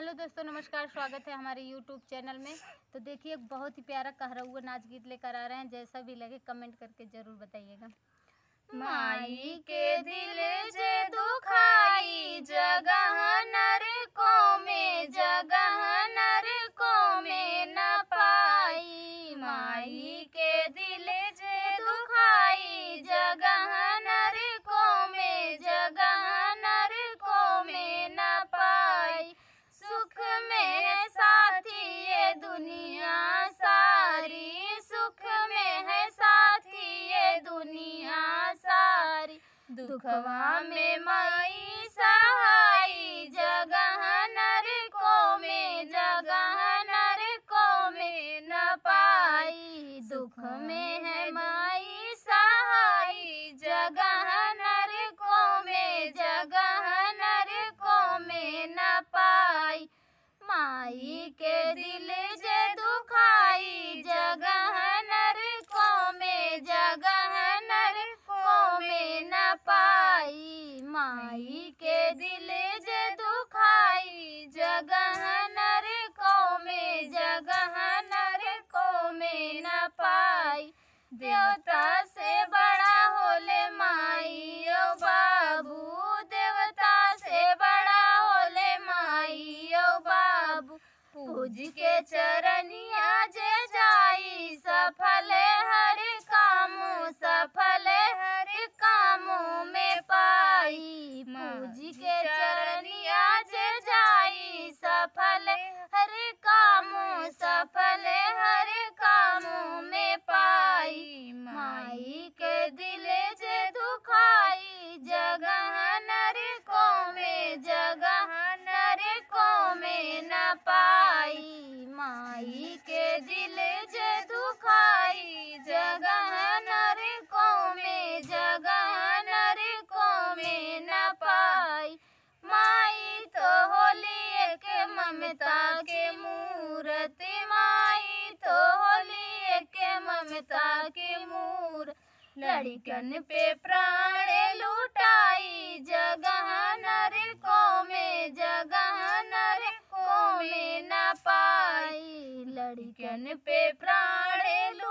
hello दोस्तों नमस्कार स्वागत है हमारे यूट्यूब चैनल में तो देखिए एक बहुत ही प्यारा कहरा हुआ नाच गीत लेकर आ रहे हैं जैसा भी लगे कमेंट करके ज़रूर बताइएगा माई के दिले दुखवा में मई सहाई जगह नर को में जगह नर को में न पाई दुख में है माई सहाई जगह नर को में जगह नर को में न पाई माई के देवता से बड़ा होले माई ओ बाबू देवता से बड़ा होले माई ओ बाबू पूज के चरणिया जे जाई सफल नेता के मूर लड़िकन पे प्राण लुटाई जगह नर को में जगह नर को में न पाई लड़िकन पे प्राण लू